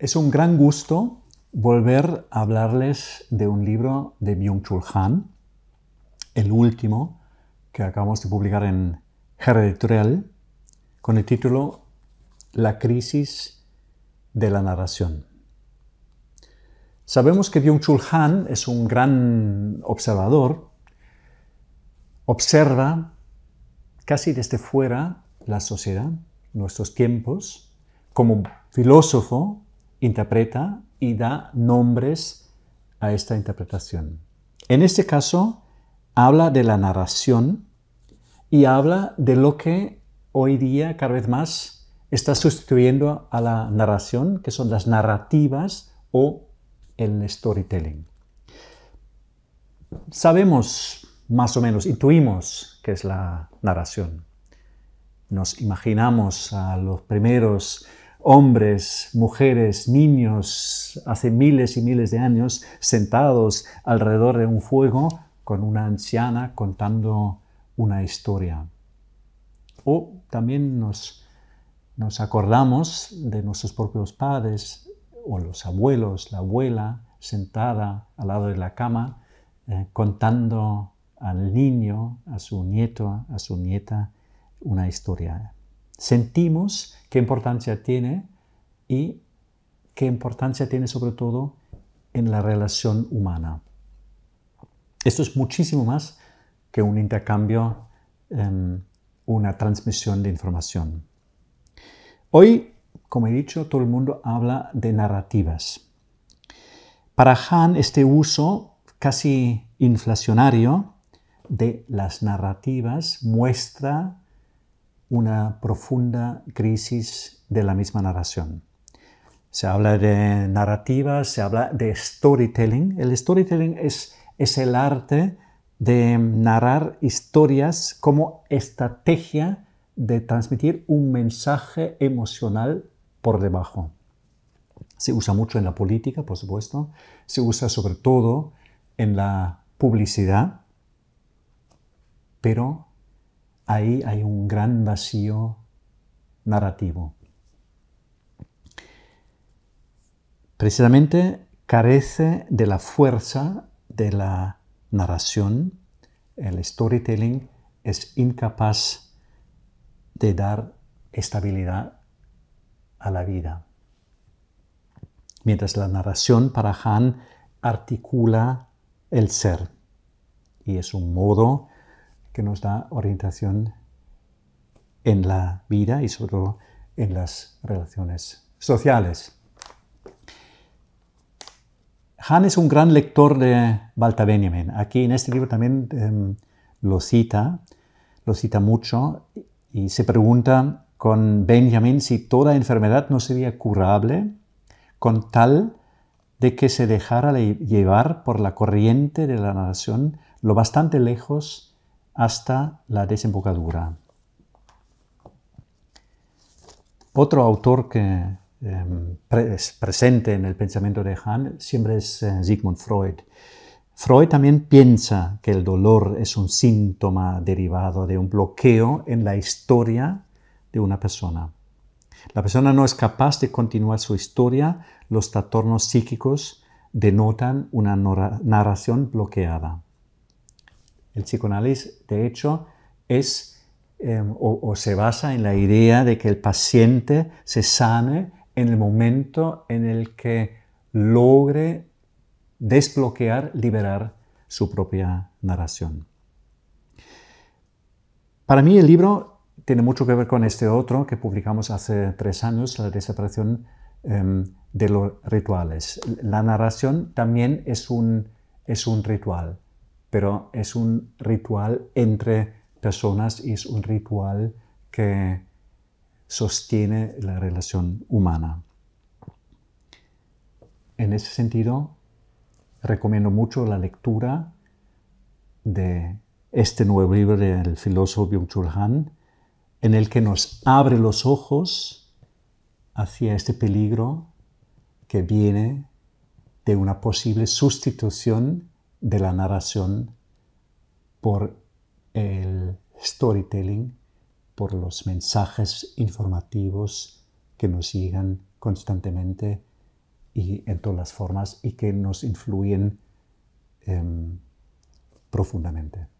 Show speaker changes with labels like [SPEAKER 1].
[SPEAKER 1] Es un gran gusto volver a hablarles de un libro de Byung-Chul Han, el último que acabamos de publicar en Hereditorial, Editorial, con el título La crisis de la narración. Sabemos que Byung-Chul Han es un gran observador, observa casi desde fuera la sociedad, nuestros tiempos, como filósofo interpreta y da nombres a esta interpretación. En este caso, habla de la narración y habla de lo que hoy día cada vez más está sustituyendo a la narración, que son las narrativas o el storytelling. Sabemos más o menos, intuimos que es la narración. Nos imaginamos a los primeros hombres, mujeres, niños, hace miles y miles de años, sentados alrededor de un fuego con una anciana contando una historia. O también nos, acordamos de nuestros propios padres o los abuelos, la abuela sentada al lado de la cama eh, contando al niño, a su nieto, a su nieta, una historia sentimos, qué importancia tiene y qué importancia tiene sobre todo en la relación humana. Esto es muchísimo más que un intercambio, em, una transmisión de información. Hoy, como he dicho, todo el mundo habla de narrativas. Para Han, este uso casi inflacionario de las narrativas muestra una profunda crisis de la misma narración. Se habla de narrativa, se habla de storytelling. El storytelling es, es el arte de narrar historias como estrategia de transmitir un mensaje emocional por debajo. Se usa mucho en la política, por supuesto. Se usa sobre todo en la publicidad. Pero ahí hay un gran vacío narrativo. Precisamente carece de la fuerza de la narración, el storytelling es incapaz de dar estabilidad a la vida. Mientras la narración para Han articula el ser y es un modo que nos da orientación en la vida y sobre todo en las relaciones sociales. Han es un gran lector de Walter Benjamin. Aquí en este libro también em, lo cita, lo cita mucho y se pregunta con Benjamin si toda enfermedad no sería curable con tal de que se dejara llevar por la corriente de la narración lo bastante lejos hasta la desembocadura. Otro autor que em, es presente en el pensamiento de Hahn siempre es eh, Sigmund Freud. Freud también piensa que el dolor es un síntoma derivado de un bloqueo en la historia de una persona. La persona no es capaz de continuar su historia, los trastornos psíquicos denotan una narración bloqueada. El psicoanálisis, de hecho, es em, o, se basa en la idea de que el paciente se sane en el momento en el que logre desbloquear, liberar su propia narración. Para mí el libro tiene mucho que ver con este otro que publicamos hace tres años, la desaparición em, de los rituales. La narración también es un ritual pero es un ritual entre personas y es un ritual que sostiene la relación humana. En ese sentido, recomiendo mucho la lectura de este nuevo libro del filósofo Byung-Chul Han, en el que nos abre los ojos hacia este peligro que viene de una posible sustitución de la narración por el storytelling, por los mensajes informativos que nos llegan constantemente y en todas las formas y que nos influyen em, profundamente.